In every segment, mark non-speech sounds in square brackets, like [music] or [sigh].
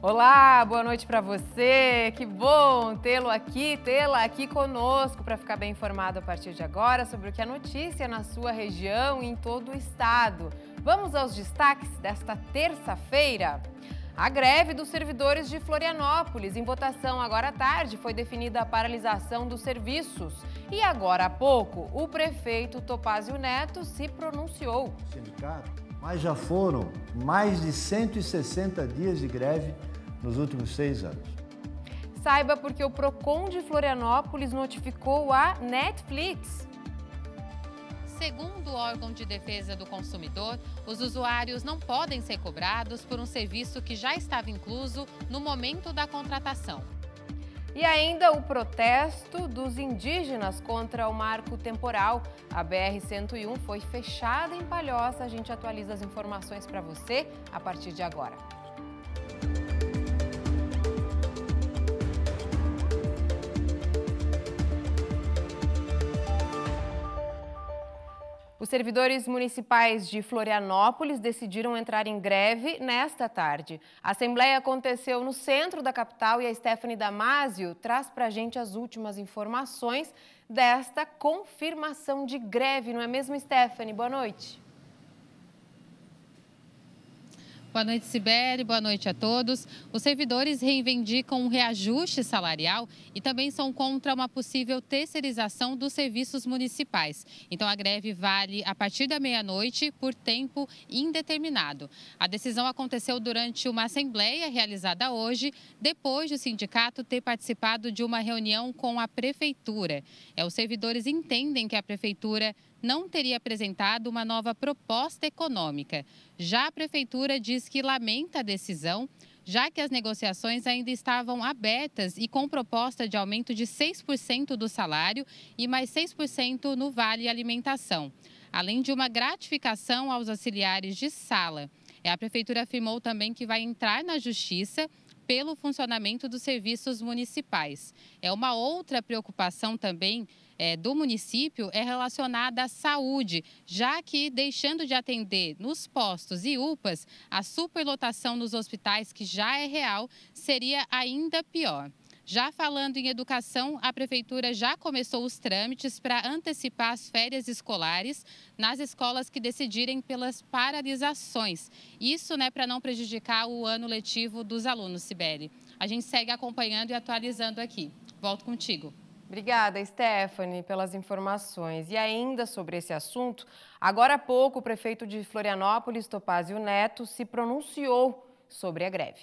Olá, boa noite para você. Que bom tê-lo aqui, tê-la aqui conosco para ficar bem informado a partir de agora sobre o que é notícia na sua região e em todo o estado. Vamos aos destaques desta terça-feira. A greve dos servidores de Florianópolis. Em votação agora à tarde foi definida a paralisação dos serviços. E agora há pouco, o prefeito Topazio Neto se pronunciou. O sindicato mas já foram mais de 160 dias de greve nos últimos seis anos. Saiba porque o Procon de Florianópolis notificou a Netflix. Segundo o órgão de defesa do consumidor, os usuários não podem ser cobrados por um serviço que já estava incluso no momento da contratação. E ainda o protesto dos indígenas contra o marco temporal. A BR-101 foi fechada em Palhoça. A gente atualiza as informações para você a partir de agora. Os servidores municipais de Florianópolis decidiram entrar em greve nesta tarde. A assembleia aconteceu no centro da capital e a Stephanie Damasio traz para a gente as últimas informações desta confirmação de greve, não é mesmo, Stephanie? Boa noite. Boa noite, Sibeli. Boa noite a todos. Os servidores reivindicam um reajuste salarial e também são contra uma possível terceirização dos serviços municipais. Então, a greve vale a partir da meia-noite por tempo indeterminado. A decisão aconteceu durante uma assembleia realizada hoje, depois do sindicato ter participado de uma reunião com a prefeitura. É, os servidores entendem que a prefeitura não teria apresentado uma nova proposta econômica. Já a prefeitura diz que lamenta a decisão, já que as negociações ainda estavam abertas e com proposta de aumento de 6% do salário e mais 6% no vale alimentação, além de uma gratificação aos auxiliares de sala. É, a prefeitura afirmou também que vai entrar na justiça pelo funcionamento dos serviços municipais. É uma outra preocupação também é, do município é relacionada à saúde, já que deixando de atender nos postos e UPAs, a superlotação nos hospitais, que já é real, seria ainda pior. Já falando em educação, a prefeitura já começou os trâmites para antecipar as férias escolares nas escolas que decidirem pelas paralisações. Isso, né, para não prejudicar o ano letivo dos alunos, Sibeli. A gente segue acompanhando e atualizando aqui. Volto contigo. Obrigada, Stephanie, pelas informações. E ainda sobre esse assunto, agora há pouco o prefeito de Florianópolis, Topazio Neto, se pronunciou sobre a greve.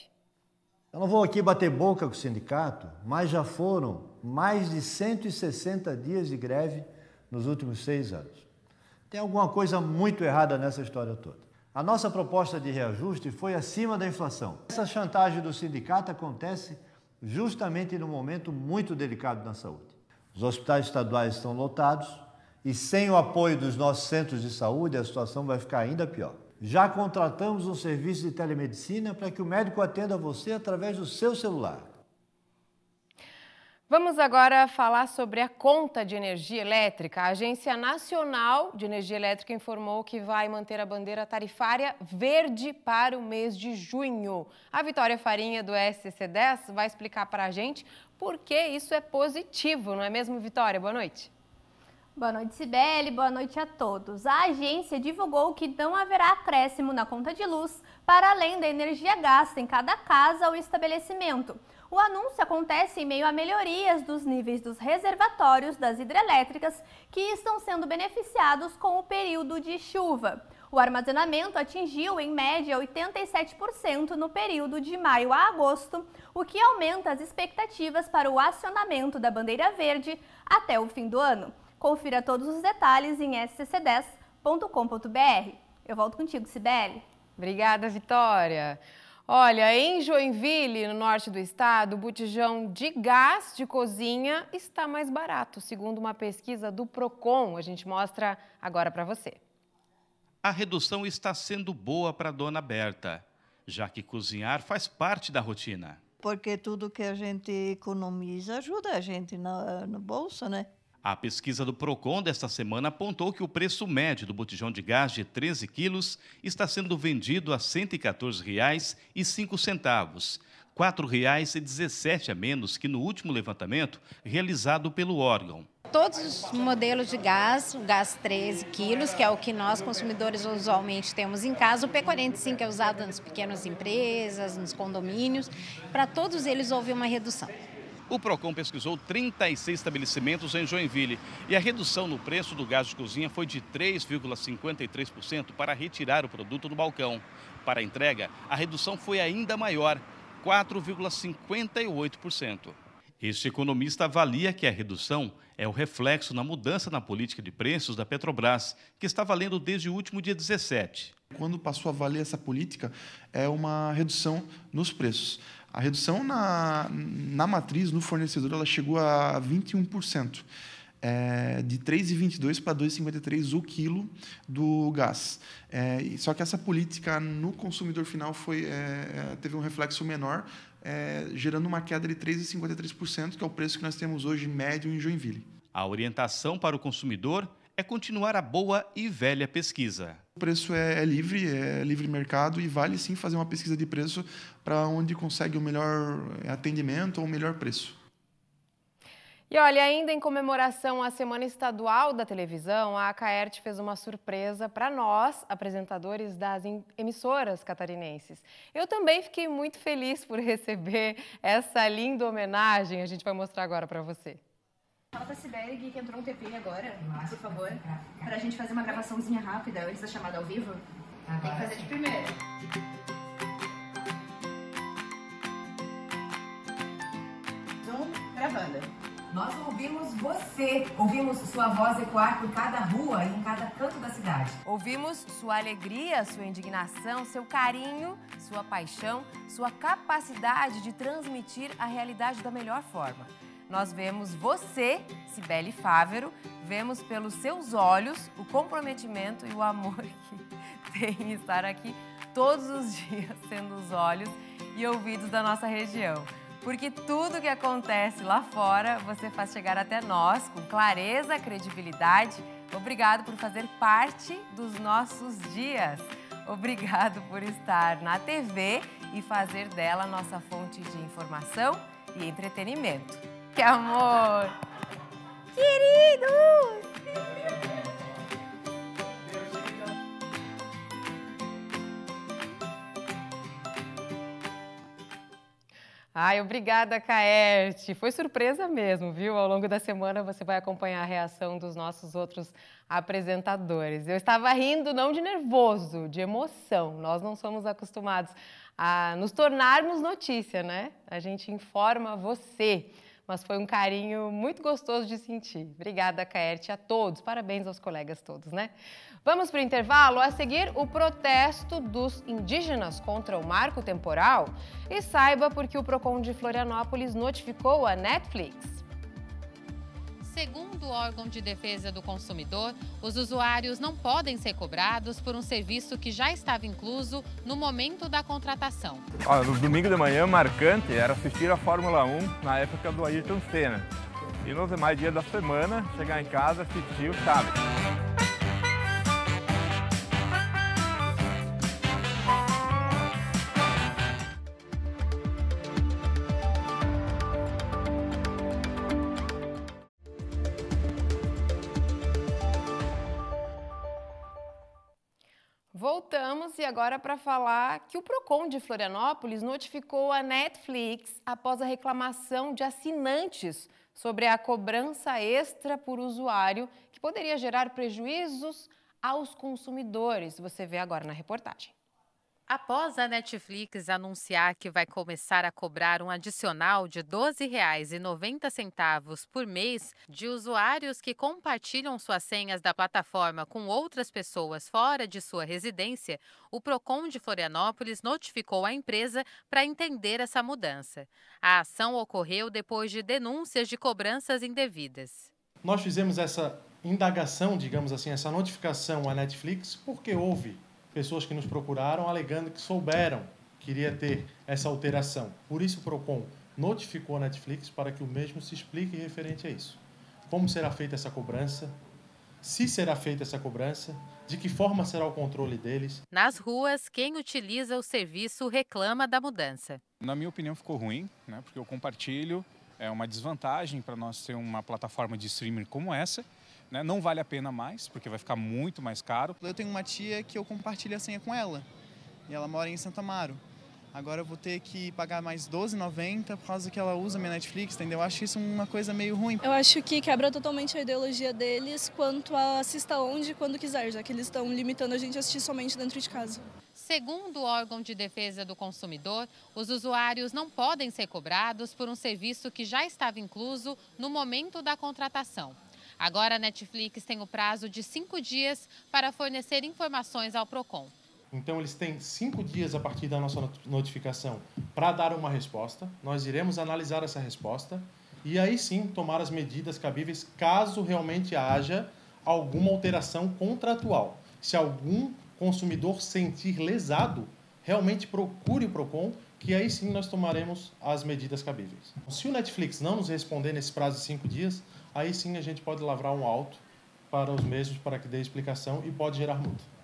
Eu não vou aqui bater boca com o sindicato, mas já foram mais de 160 dias de greve nos últimos seis anos. Tem alguma coisa muito errada nessa história toda. A nossa proposta de reajuste foi acima da inflação. Essa chantagem do sindicato acontece justamente num momento muito delicado na saúde. Os hospitais estaduais estão lotados e sem o apoio dos nossos centros de saúde, a situação vai ficar ainda pior. Já contratamos um serviço de telemedicina para que o médico atenda você através do seu celular. Vamos agora falar sobre a conta de energia elétrica. A Agência Nacional de Energia Elétrica informou que vai manter a bandeira tarifária verde para o mês de junho. A Vitória Farinha, do SCC10, vai explicar para a gente porque isso é positivo, não é mesmo, Vitória? Boa noite. Boa noite, Sibeli. Boa noite a todos. A agência divulgou que não haverá acréscimo na conta de luz para além da energia gasta em cada casa ou estabelecimento. O anúncio acontece em meio a melhorias dos níveis dos reservatórios das hidrelétricas que estão sendo beneficiados com o período de chuva. O armazenamento atingiu, em média, 87% no período de maio a agosto, o que aumenta as expectativas para o acionamento da bandeira verde até o fim do ano. Confira todos os detalhes em scc10.com.br. Eu volto contigo, Sibeli. Obrigada, Vitória. Olha, em Joinville, no norte do estado, o botijão de gás de cozinha está mais barato, segundo uma pesquisa do Procon. A gente mostra agora para você a redução está sendo boa para dona Berta, já que cozinhar faz parte da rotina. Porque tudo que a gente economiza ajuda a gente no bolso, né? A pesquisa do Procon desta semana apontou que o preço médio do botijão de gás de 13 quilos está sendo vendido a R$ 114,05, R$ 4,17 a menos que no último levantamento realizado pelo órgão. Todos os modelos de gás, o gás 13 quilos, que é o que nós consumidores usualmente temos em casa, o P45 é usado nas pequenas empresas, nos condomínios, para todos eles houve uma redução. O Procon pesquisou 36 estabelecimentos em Joinville e a redução no preço do gás de cozinha foi de 3,53% para retirar o produto do balcão. Para a entrega, a redução foi ainda maior, 4,58%. Este economista avalia que a redução é o reflexo na mudança na política de preços da Petrobras, que está valendo desde o último dia 17. Quando passou a valer essa política, é uma redução nos preços. A redução na, na matriz, no fornecedor, ela chegou a 21% é, de 3,22 para 2,53 o quilo do gás. É, só que essa política no consumidor final foi, é, é teve um reflexo menor, é, gerando uma queda de 3,53%, que é o preço que nós temos hoje médio em Joinville. A orientação para o consumidor é continuar a boa e velha pesquisa. O preço é, é, livre, é livre mercado e vale sim fazer uma pesquisa de preço para onde consegue o melhor é, atendimento ou o melhor preço. E olha, ainda em comemoração à Semana Estadual da Televisão, a Caerte fez uma surpresa para nós, apresentadores das emissoras catarinenses. Eu também fiquei muito feliz por receber essa linda homenagem, a gente vai mostrar agora para você. Fala pra Sibeli que entrou um TP agora, por favor, para a gente fazer uma gravaçãozinha rápida antes da chamada ao vivo. Tem que fazer de primeira. Nós ouvimos você, ouvimos sua voz ecoar por cada rua e em cada canto da cidade. Ouvimos sua alegria, sua indignação, seu carinho, sua paixão, sua capacidade de transmitir a realidade da melhor forma. Nós vemos você, Cibele Fávero, vemos pelos seus olhos o comprometimento e o amor [laughs] que tem em estar aqui todos os dias, sendo os olhos e ouvidos da nossa região porque tudo que acontece lá fora você faz chegar até nós com clareza, credibilidade. Obrigado por fazer parte dos nossos dias. Obrigado por estar na TV e fazer dela nossa fonte de informação e entretenimento. Que amor! Queridos! Ai, obrigada, Caerte. Foi surpresa mesmo, viu? Ao longo da semana você vai acompanhar a reação dos nossos outros apresentadores. Eu estava rindo não de nervoso, de emoção. Nós não somos acostumados a nos tornarmos notícia, né? A gente informa você mas foi um carinho muito gostoso de sentir. Obrigada, Caerte, a todos. Parabéns aos colegas todos, né? Vamos para o intervalo. A seguir, o protesto dos indígenas contra o marco temporal. E saiba porque o PROCON de Florianópolis notificou a Netflix. Segundo o órgão de defesa do consumidor, os usuários não podem ser cobrados por um serviço que já estava incluso no momento da contratação. no domingo de manhã, marcante era assistir a Fórmula 1 na época do Ayrton Senna. E nos demais dias da semana, chegar em casa e assistir o Chaves. agora para falar que o Procon de Florianópolis notificou a Netflix após a reclamação de assinantes sobre a cobrança extra por usuário que poderia gerar prejuízos aos consumidores. Você vê agora na reportagem. Após a Netflix anunciar que vai começar a cobrar um adicional de R$ 12,90 por mês de usuários que compartilham suas senhas da plataforma com outras pessoas fora de sua residência, o Procon de Florianópolis notificou a empresa para entender essa mudança. A ação ocorreu depois de denúncias de cobranças indevidas. Nós fizemos essa indagação, digamos assim, essa notificação à Netflix porque houve pessoas que nos procuraram alegando que souberam que iria ter essa alteração. Por isso, o PROCON notificou a Netflix para que o mesmo se explique referente a isso. Como será feita essa cobrança? se será feita essa cobrança, de que forma será o controle deles. Nas ruas, quem utiliza o serviço reclama da mudança. Na minha opinião, ficou ruim, né, porque eu compartilho. É uma desvantagem para nós ter uma plataforma de streaming como essa, né? Não vale a pena mais, porque vai ficar muito mais caro. Eu tenho uma tia que eu compartilho a senha com ela, e ela mora em Santa Amaro. Agora eu vou ter que pagar mais R$12,90 por causa que ela usa minha Netflix, entendeu? Eu acho isso uma coisa meio ruim. Eu acho que quebra totalmente a ideologia deles quanto a assista onde e quando quiser, já que eles estão limitando a gente a assistir somente dentro de casa. Segundo o órgão de defesa do consumidor, os usuários não podem ser cobrados por um serviço que já estava incluso no momento da contratação. Agora a Netflix tem o prazo de cinco dias para fornecer informações ao PROCON. Então, eles têm cinco dias a partir da nossa notificação para dar uma resposta. Nós iremos analisar essa resposta e aí sim tomar as medidas cabíveis caso realmente haja alguma alteração contratual. Se algum consumidor sentir lesado, realmente procure o Procon, que aí sim nós tomaremos as medidas cabíveis. Se o Netflix não nos responder nesse prazo de cinco dias, aí sim a gente pode lavrar um alto para os mesmos para que dê explicação e pode gerar multa.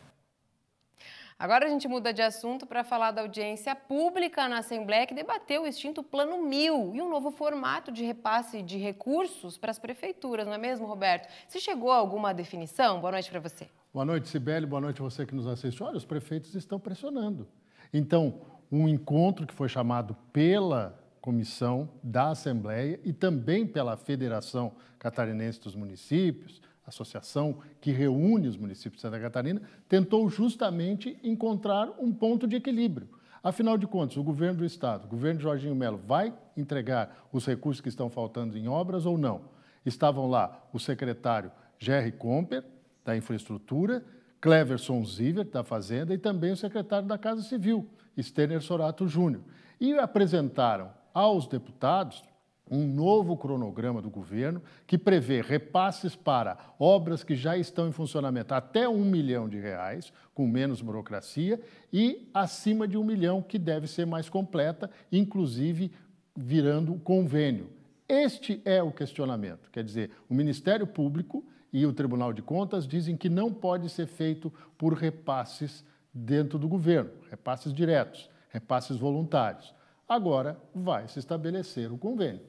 Agora a gente muda de assunto para falar da audiência pública na Assembleia que debateu o extinto Plano Mil e um novo formato de repasse de recursos para as prefeituras, não é mesmo, Roberto? Se chegou a alguma definição? Boa noite para você. Boa noite, Sibeli. Boa noite a você que nos assiste. Olha, os prefeitos estão pressionando. Então, um encontro que foi chamado pela comissão da Assembleia e também pela Federação Catarinense dos Municípios, associação que reúne os municípios de Santa Catarina, tentou justamente encontrar um ponto de equilíbrio. Afinal de contas, o governo do Estado, o governo de Jorginho Melo, vai entregar os recursos que estão faltando em obras ou não? Estavam lá o secretário Jerry Comper, da Infraestrutura, Cleverson Ziver, da Fazenda, e também o secretário da Casa Civil, Stener Sorato Júnior. E apresentaram aos deputados um novo cronograma do governo que prevê repasses para obras que já estão em funcionamento até um milhão de reais, com menos burocracia, e acima de um milhão, que deve ser mais completa, inclusive virando convênio. Este é o questionamento. Quer dizer, o Ministério Público e o Tribunal de Contas dizem que não pode ser feito por repasses dentro do governo, repasses diretos, repasses voluntários. Agora vai se estabelecer o convênio.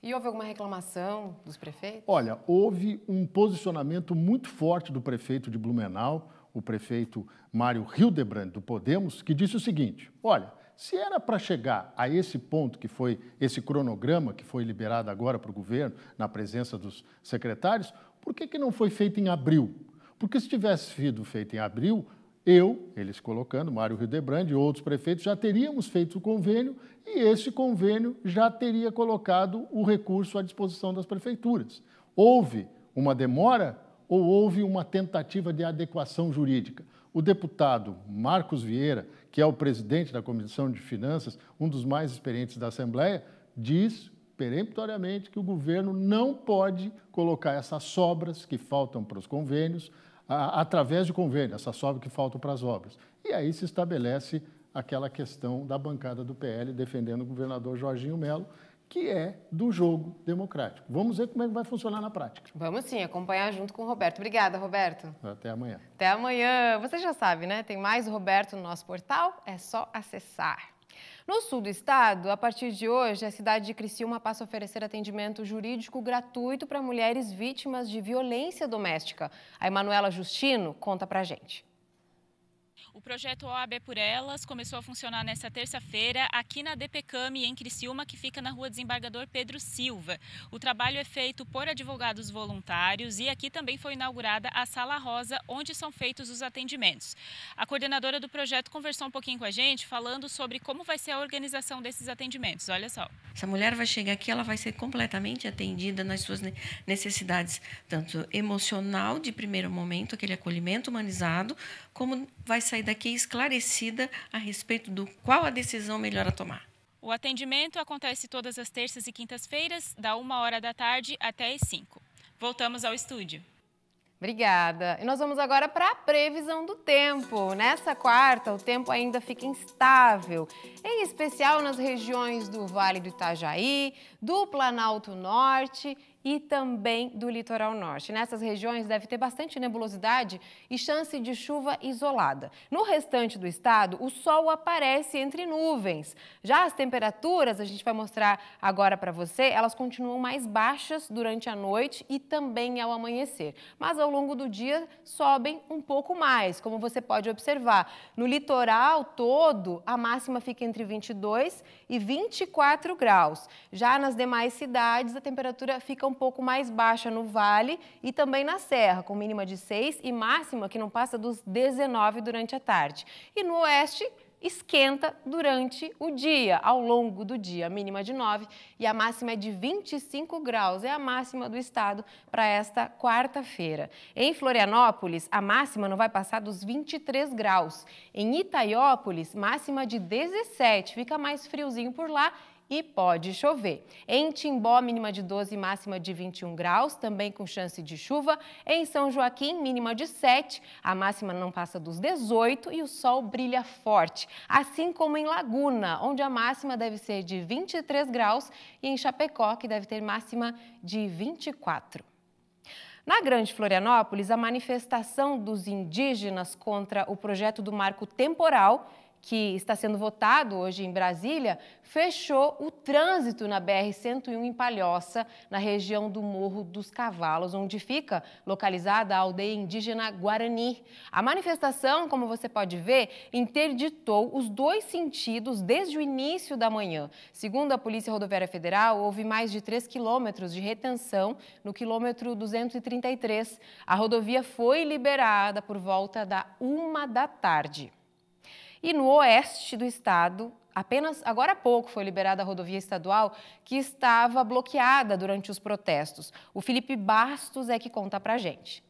E houve alguma reclamação dos prefeitos? Olha, houve um posicionamento muito forte do prefeito de Blumenau, o prefeito Mário Hildebrand, do Podemos, que disse o seguinte: olha, se era para chegar a esse ponto, que foi esse cronograma que foi liberado agora para o governo, na presença dos secretários, por que, que não foi feito em abril? Porque se tivesse sido feito em abril, eu, eles colocando, Mário Hildebrand e outros prefeitos, já teríamos feito o convênio e esse convênio já teria colocado o recurso à disposição das prefeituras. Houve uma demora ou houve uma tentativa de adequação jurídica? O deputado Marcos Vieira, que é o presidente da Comissão de Finanças, um dos mais experientes da Assembleia, diz peremptoriamente que o governo não pode colocar essas sobras que faltam para os convênios através de convênio, essa sobra que falta para as obras. E aí se estabelece aquela questão da bancada do PL defendendo o governador Jorginho Melo, que é do jogo democrático. Vamos ver como é que vai funcionar na prática. Vamos sim, acompanhar junto com o Roberto. Obrigada, Roberto. Até amanhã. Até amanhã. Você já sabe, né? Tem mais o Roberto no nosso portal, é só acessar. No sul do estado, a partir de hoje, a cidade de Criciúma passa a oferecer atendimento jurídico gratuito para mulheres vítimas de violência doméstica. A Emanuela Justino conta pra gente. O projeto OAB é por Elas começou a funcionar nesta terça-feira aqui na DPCAMI, em Criciúma, que fica na rua Desembargador Pedro Silva. O trabalho é feito por advogados voluntários e aqui também foi inaugurada a Sala Rosa, onde são feitos os atendimentos. A coordenadora do projeto conversou um pouquinho com a gente, falando sobre como vai ser a organização desses atendimentos. Olha só. Essa mulher vai chegar aqui, ela vai ser completamente atendida nas suas necessidades, tanto emocional de primeiro momento, aquele acolhimento humanizado, como vai ser sair daqui esclarecida a respeito do qual a decisão melhor a tomar. O atendimento acontece todas as terças e quintas-feiras, da 1 hora da tarde até as 5. Voltamos ao estúdio. Obrigada. E nós vamos agora para a previsão do tempo. Nessa quarta, o tempo ainda fica instável, em especial nas regiões do Vale do Itajaí, do Planalto Norte e também do litoral norte. Nessas regiões deve ter bastante nebulosidade e chance de chuva isolada. No restante do estado, o sol aparece entre nuvens. Já as temperaturas, a gente vai mostrar agora para você, elas continuam mais baixas durante a noite e também ao amanhecer. Mas ao longo do dia sobem um pouco mais, como você pode observar. No litoral todo, a máxima fica entre 22 e 24 graus. Já nas demais cidades, a temperatura fica um pouco mais baixa no vale e também na serra, com mínima de 6 e máxima que não passa dos 19 durante a tarde. E no oeste, esquenta durante o dia, ao longo do dia. A mínima de 9 e a máxima é de 25 graus, é a máxima do estado para esta quarta-feira. Em Florianópolis, a máxima não vai passar dos 23 graus. Em Itaiópolis, máxima de 17, fica mais friozinho por lá e pode chover. Em Timbó, mínima de 12 e máxima de 21 graus, também com chance de chuva. Em São Joaquim, mínima de 7, a máxima não passa dos 18 e o sol brilha forte. Assim como em Laguna, onde a máxima deve ser de 23 graus e em Chapecó, que deve ter máxima de 24. Na Grande Florianópolis, a manifestação dos indígenas contra o projeto do marco temporal que está sendo votado hoje em Brasília, fechou o trânsito na BR-101 em Palhoça, na região do Morro dos Cavalos, onde fica localizada a aldeia indígena Guarani. A manifestação, como você pode ver, interditou os dois sentidos desde o início da manhã. Segundo a Polícia Rodoviária Federal, houve mais de 3 quilômetros de retenção no quilômetro 233. A rodovia foi liberada por volta da uma da tarde. E no oeste do estado, apenas agora há pouco foi liberada a rodovia estadual que estava bloqueada durante os protestos. O Felipe Bastos é que conta pra gente.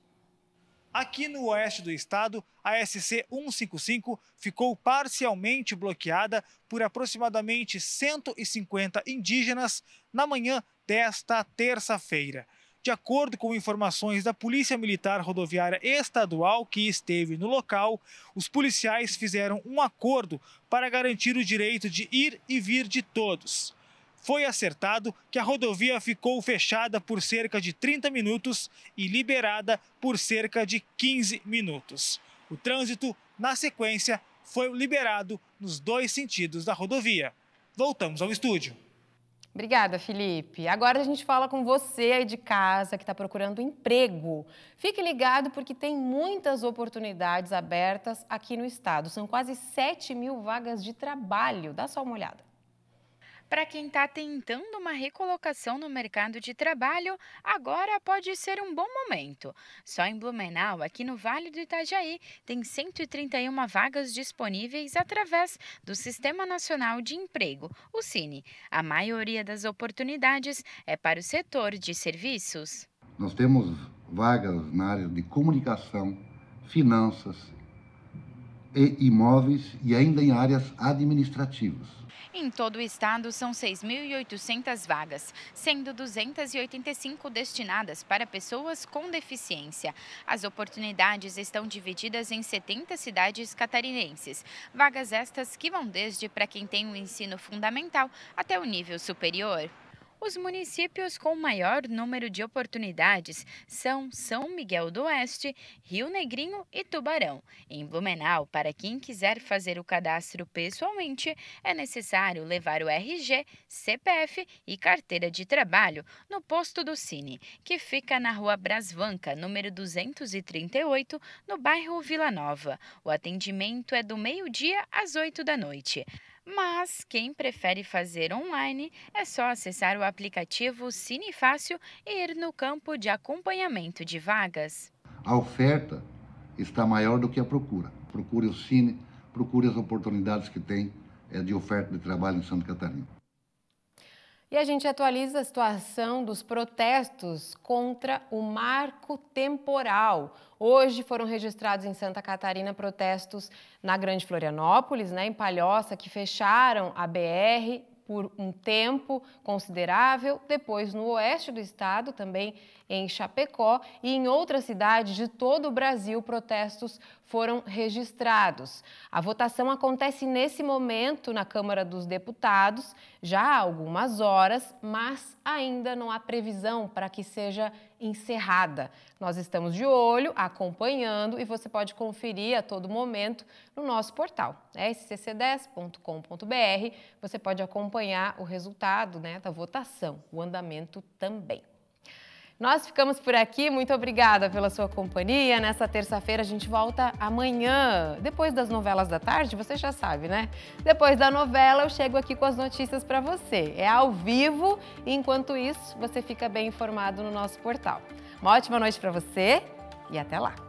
Aqui no oeste do estado, a SC 155 ficou parcialmente bloqueada por aproximadamente 150 indígenas na manhã desta terça-feira. De acordo com informações da Polícia Militar Rodoviária Estadual que esteve no local, os policiais fizeram um acordo para garantir o direito de ir e vir de todos. Foi acertado que a rodovia ficou fechada por cerca de 30 minutos e liberada por cerca de 15 minutos. O trânsito, na sequência, foi liberado nos dois sentidos da rodovia. Voltamos ao estúdio. Obrigada, Felipe. Agora a gente fala com você aí de casa que está procurando emprego. Fique ligado porque tem muitas oportunidades abertas aqui no estado. São quase 7 mil vagas de trabalho. Dá só uma olhada. Para quem está tentando uma recolocação no mercado de trabalho, agora pode ser um bom momento. Só em Blumenau, aqui no Vale do Itajaí, tem 131 vagas disponíveis através do Sistema Nacional de Emprego, o Cine. A maioria das oportunidades é para o setor de serviços. Nós temos vagas na área de comunicação, finanças, e imóveis e ainda em áreas administrativas. Em todo o estado, são 6.800 vagas, sendo 285 destinadas para pessoas com deficiência. As oportunidades estão divididas em 70 cidades catarinenses. Vagas estas que vão desde para quem tem o um ensino fundamental até o nível superior. Os municípios com maior número de oportunidades são São Miguel do Oeste, Rio Negrinho e Tubarão. Em Blumenau, para quem quiser fazer o cadastro pessoalmente, é necessário levar o RG, CPF e carteira de trabalho no posto do Cine, que fica na rua Brasvanca, número 238, no bairro Vila Nova. O atendimento é do meio-dia às 8 da noite. Mas quem prefere fazer online é só acessar o aplicativo Cinefácil e ir no campo de acompanhamento de vagas. A oferta está maior do que a procura. Procure o Cine, procure as oportunidades que tem é de oferta de trabalho em Santa Catarina. E a gente atualiza a situação dos protestos contra o marco temporal. Hoje foram registrados em Santa Catarina protestos na Grande Florianópolis, né, em Palhoça, que fecharam a BR por um tempo considerável. Depois, no oeste do estado, também em Chapecó e em outras cidades de todo o Brasil, protestos foram registrados. A votação acontece nesse momento na Câmara dos Deputados, já há algumas horas, mas ainda não há previsão para que seja encerrada. Nós estamos de olho, acompanhando e você pode conferir a todo momento no nosso portal scc10.com.br. Você pode acompanhar o resultado né, da votação, o andamento também. Nós ficamos por aqui. Muito obrigada pela sua companhia. Nessa terça-feira a gente volta amanhã. Depois das novelas da tarde, você já sabe, né? Depois da novela eu chego aqui com as notícias para você. É ao vivo. E enquanto isso, você fica bem informado no nosso portal. Uma ótima noite para você e até lá.